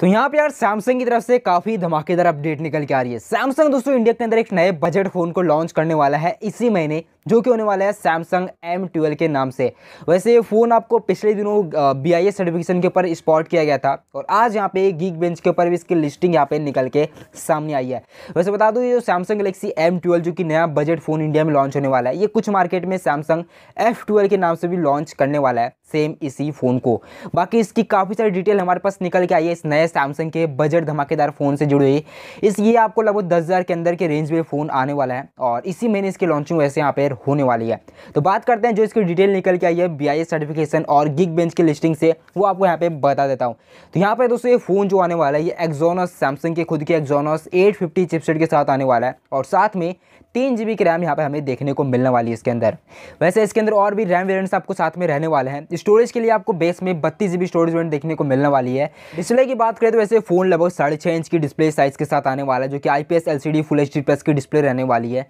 तो यहाँ पे यार सैमसंग की तरफ से काफ़ी धमाकेदार अपडेट निकल के आ रही है सैमसंग दोस्तों इंडिया के अंदर एक नए बजट फ़ोन को लॉन्च करने वाला है इसी महीने जो कि होने वाला है सैमसंग एम ट्वेल्व के नाम से वैसे ये फ़ोन आपको पिछले दिनों बी आई सर्टिफिकेशन के ऊपर स्पॉट किया गया था और आज यहाँ पे गीक बेंच के ऊपर भी इसकी लिस्टिंग यहाँ पे निकल के सामने आई है वैसे बता दूँ ये जो सैमसंग गलेक्सी एम जो कि नया बजट फ़ोन इंडिया में लॉन्च होने वाला है ये कुछ मार्केट में सैमसंग एफ के नाम से भी लॉन्च करने वाला है सेम इसी फ़ोन को बाकी इसकी काफ़ी सारी डिटेल हमारे पास निकल के आई है इस नए सैमसंग के बजट धमाकेदार फ़ोन से जुड़ी हुई इस ये आपको लगभग दस के अंदर के रेंज में फ़ोन आने वाला है और इसी महीने इसकी लॉन्चिंग वैसे यहाँ पर होने वाली है तो बात करते हैं जो इसकी डिटेल निकल के आई है बी सर्टिफिकेशन और गिग बेंच की लिस्टिंग से वो आपको यहाँ पे बता देता हूँ तो यहाँ पे दोस्तों ये फ़ोन जो आने वाला है ये एक्जोनस सैमसंग के खुद के एक्जोनस 850 चिपसेट के साथ आने वाला है और साथ में तीन जी की रैम यहाँ पे हमें देखने को मिलने वाली है इसके अंदर वैसे इसके अंदर और भी रैम वेरियंट्स आपको साथ में रहने वाले हैं स्टोरेज के लिए आपको बेस में बत्तीस जी स्टोरेज वेरियंट देखने को मिलने वाली है डिस्प्ले की बात करें तो वैसे फ़ोन लगभग साढ़े छः इंच की डिस्प्ले साइज़ के साथ आने वाला है जो कि I P S L C D full H D plus की डिस्प्ले रहने वाली है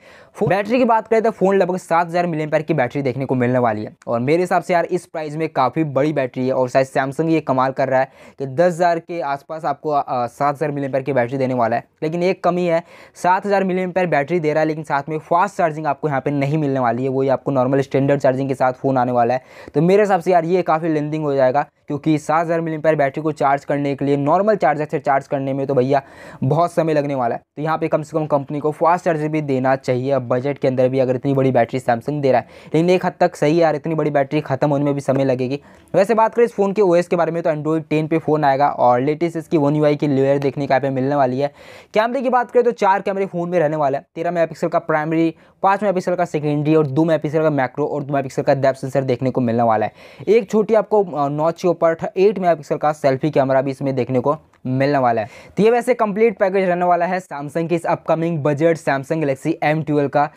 बैटरी की बात करें तो फ़ोन लगभग लगभग सात हज़ार मिलियन पैर की बैटरी देखने को मिलने वाली है और मेरे हिसाब से यार इस प्राइस में काफ़ी बड़ी बैटरी है और शायद सैमसंग ये कमाल कर रहा है कि दस हज़ार के आसपास आपको सात हज़ार मिलियन पैर की बैटरी देने वाला है लेकिन एक कमी है सात हज़ार मिलियन पैर बैटरी दे रहा है लेकिन साथ में फास्ट चार्जिंग आपको यहाँ पर नहीं मिलने वाली है वही आपको नॉर्मल स्टैंडर्ड चार्जिंग के साथ फ़ोन आने वाला है तो मेरे हिसाब से यार ये काफ़ी लेंदिंग हो जाएगा क्योंकि सात हज़ार मिलियन पैर बैटरी को चार्ज करने के लिए नॉर्मल चार्जर से चार्ज करने में तो भैया बहुत समय लगने वाला है तो यहाँ पर कम से कम कंपनी को फास्ट चार्जर भी देना चाहिए बजट के अंदर भी अगर इतनी बड़ी बैटरी बैटरी सैमसंग दे रहा है लेकिन एक हद तक सही यार इतनी बड़ी बैटरी खत्म होने में भी समय लगेगी वैसे बात करें इस फ़ोन के ओएस के बारे में तो एंड्रॉइड टेन पे फ़ोन आएगा और लेटेस्ट इसकी वन यू की लेयर देखने का यहाँ मिलने वाली है कैमरे की बात करें तो चार कैमरे फ़ोन में रहने वाला है तेरह मेगा का प्राइमरी पाँच मेगा का सेकेंडरी और दो मेगा का मैक्रो और दो मेगा का डेप सेंसर देखने को मिलने वाला है एक छोटी आपको नॉच के ऊपर एट मेगा का सेल्फी कैमरा भी इसमें देखने को मिलने वाला है तो ये वैसे कंप्लीट पैकेज रहने वाला है सैमसंग की इस upcoming budget Samsung Galaxy M twelve का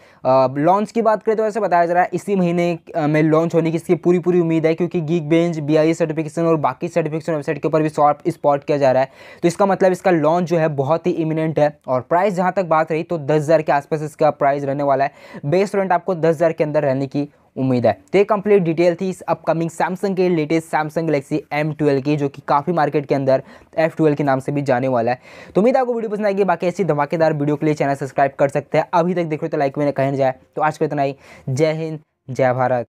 लॉन्च की बात करें तो वैसे बताया जा रहा है इसी महीने में लॉन्च होने की इसकी पूरी पूरी उम्मीद है क्योंकि गीक बेंच बी सर्टिफिकेशन और बाकी सर्टिफिकेशन वेबसाइट के ऊपर भी शॉर्ट स्पॉट किया जा रहा है तो इसका मतलब इसका लॉन्च जो है बहुत ही इमिनेंट है और प्राइस जहाँ तक बात रही तो दस के आसपास इसका प्राइस रहने वाला है बेस रेंट आपको दस के अंदर रहने की उम्मीद है तो ये कंप्लीट डिटेल थी इस अपकमिंग सैमसंग के latest Samsung Galaxy M twelve की जो कि काफ़ी मार्केट के अंदर एफ ट्वेल्व के नाम से भी जाने वाला है तो उम्मीद है आपको वीडियो पसंद आएगी बाकी ऐसी धमाकेदार वीडियो के लिए चैनल सब्सक्राइब कर सकते हैं अभी तक देखो तो लाइक मैंने कहीं जाए तो आज को इतना ही जय हिंद जय भारत